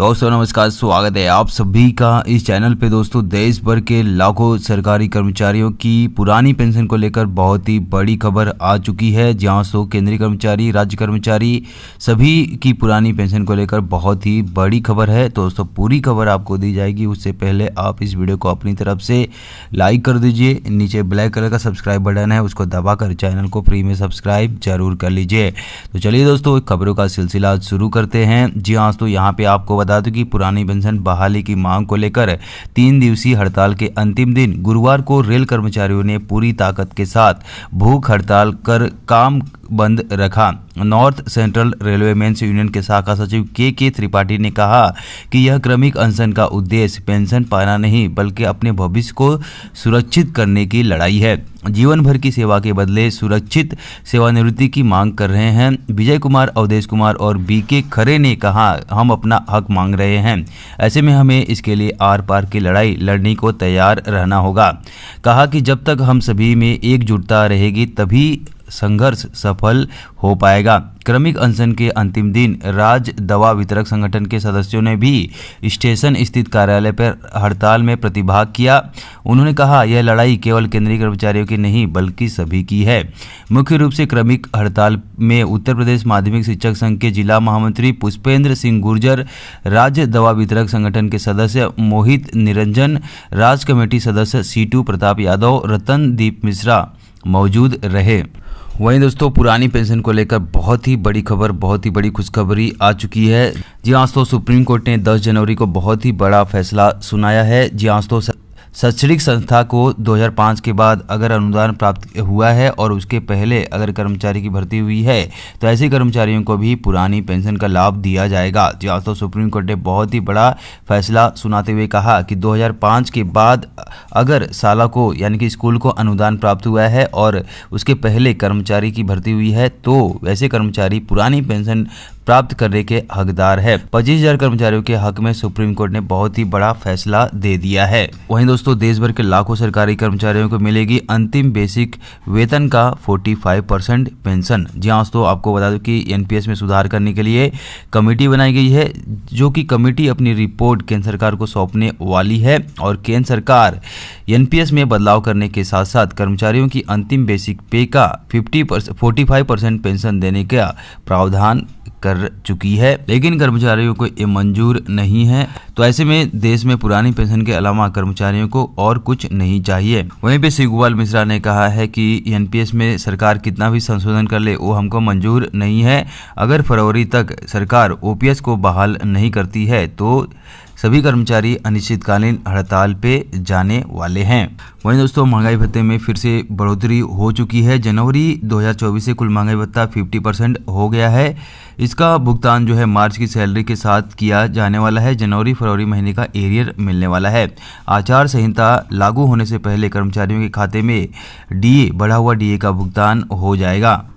दोस्तों नमस्कार स्वागत है आप सभी का इस चैनल पे दोस्तों देश भर के लाखों सरकारी कर्मचारियों की पुरानी पेंशन को लेकर बहुत ही बड़ी खबर आ चुकी है जहां सो केंद्रीय कर्मचारी राज्य कर्मचारी सभी की पुरानी पेंशन को लेकर बहुत ही बड़ी खबर है दोस्तों पूरी खबर आपको दी जाएगी उससे पहले आप इस वीडियो को अपनी तरफ से लाइक कर दीजिए नीचे ब्लैक कलर का सब्सक्राइब बटन है उसको दबाकर चैनल को फ्री में सब्सक्राइब जरूर कर लीजिए तो चलिए दोस्तों खबरों का सिलसिला शुरू करते हैं जी हाँ दोस्तों यहाँ पर आपको वारदातों की पुरानी पेंशन बहाली की मांग को लेकर तीन दिवसीय हड़ताल के अंतिम दिन गुरुवार को रेल कर्मचारियों ने पूरी ताकत के साथ भूख हड़ताल कर काम बंद रखा north central railway men's union के शाखा सचिव के के त्रिपाठी ने कहा कि यह क्रमिक अनशन का उद्देश्य पेंशन पाना नहीं बल्कि अपने भविष्य को सुरक्षित करने की लड़ाई है जीवन भर की सेवा के बदले सुरक्षित सेवानिवृत्ति की मांग कर रहे हैं विजय कुमार अवधेश कुमार और बी के खरे ने कहा हम अपना हक मांग रहे हैं ऐसे में हमें इसके लिए आर पार की लड़ाई लड़ने को तैयार रहना होगा कहा कि जब तक हम सभी में एकजुटता रहेगी तभी संघर्ष सफल हो पाएगा क्रमिक अनशन के अंतिम दिन राज्य दवा वितरक संगठन के सदस्यों ने भी स्टेशन स्थित कार्यालय पर हड़ताल में प्रतिभाग किया उन्होंने कहा यह लड़ाई केवल केंद्रीय कर्मचारियों की नहीं बल्कि सभी की है मुख्य रूप से क्रमिक हड़ताल में उत्तर प्रदेश माध्यमिक शिक्षक संघ के जिला महामंत्री पुष्पेंद्र सिंह गुर्जर राज्य दवा वितरक संगठन के सदस्य मोहित निरंजन राज्य कमेटी सदस्य सीटू प्रताप यादव रतनदीप मिश्रा मौजूद रहे वहीं दोस्तों पुरानी पेंशन को लेकर बहुत ही बड़ी खबर बहुत ही बड़ी खुशखबरी आ चुकी है जी हाँ दोस्तों सुप्रीम कोर्ट ने 10 जनवरी को बहुत ही बड़ा फैसला सुनाया है जी हाँ दोस्तों शैक्षणिक संस्था को 2005 के बाद अगर अनुदान प्राप्त हुआ है और उसके पहले अगर कर्मचारी की भर्ती हुई है तो ऐसे कर्मचारियों को भी पुरानी पेंशन का लाभ दिया जाएगा हाँ, तो सुप्रीम कोर्ट ने बहुत ही बड़ा फैसला सुनाते हुए कहा कि 2005 के बाद अगर शाला को यानी कि स्कूल को अनुदान प्राप्त हुआ है और उसके पहले कर्मचारी की भर्ती हुई है तो वैसे कर्मचारी पुरानी पेंशन प्राप्त करने के हकदार है पच्चीस हजार कर्मचारियों के हक में सुप्रीम कोर्ट ने बहुत ही बड़ा फैसला दे दिया है वहीं दोस्तों देश भर के लाखों सरकारी कर्मचारियों को मिलेगी अंतिम बेसिक वेतन का 45 परसेंट पेंशन जी हाँ दोस्तों आपको बता दूं कि एनपीएस में सुधार करने के लिए कमेटी बनाई गई है जो कि कमेटी अपनी रिपोर्ट केंद्र सरकार को सौंपने वाली है और केंद्र सरकार एनपीएस में बदलाव करने के साथ साथ कर्मचारियों की अंतिम बेसिक पे का fifty forty five percent pension देने का प्रावधान कर चुकी है लेकिन कर्मचारियों को ये मंजूर नहीं है तो ऐसे में देश में पुरानी पेंशन के अलावा कर्मचारियों को और कुछ नहीं चाहिए वहीं पे श्री गोपाल मिश्रा ने कहा है कि एनपीएस में सरकार कितना भी संशोधन कर ले वो हमको मंजूर नहीं है अगर फरवरी तक सरकार ओपीएस को बहाल नहीं करती है तो सभी कर्मचारी अनिश्चितकालीन हड़ताल पे जाने वाले हैं वहीं दोस्तों महंगाई भत्ते में फिर से बढ़ोतरी हो चुकी है जनवरी 2024 से कुल महंगाई भत्ता 50 परसेंट हो गया है इसका भुगतान जो है मार्च की सैलरी के साथ किया जाने वाला है जनवरी फरवरी महीने का एरियर मिलने वाला है आचार संहिता लागू होने से पहले कर्मचारियों के खाते में डीए बढ़ा हुआ डीए का भुगतान हो जाएगा